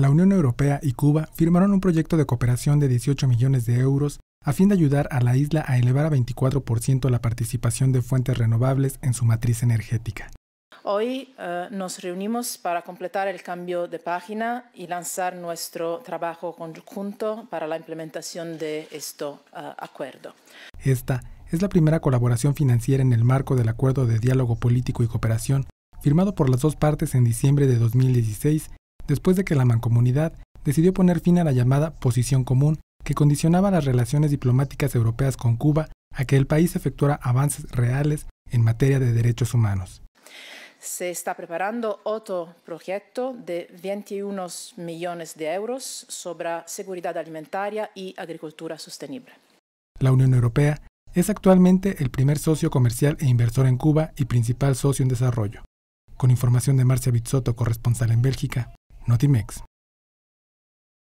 la Unión Europea y Cuba firmaron un proyecto de cooperación de 18 millones de euros a fin de ayudar a la isla a elevar a 24% la participación de fuentes renovables en su matriz energética. Hoy eh, nos reunimos para completar el cambio de página y lanzar nuestro trabajo conjunto para la implementación de este acuerdo. Esta es la primera colaboración financiera en el marco del Acuerdo de Diálogo Político y Cooperación, firmado por las dos partes en diciembre de 2016 después de que la mancomunidad decidió poner fin a la llamada posición común que condicionaba las relaciones diplomáticas europeas con Cuba a que el país efectuara avances reales en materia de derechos humanos. Se está preparando otro proyecto de 21 millones de euros sobre seguridad alimentaria y agricultura sostenible. La Unión Europea es actualmente el primer socio comercial e inversor en Cuba y principal socio en desarrollo. Con información de Marcia Bizzotto, corresponsal en Bélgica, mix.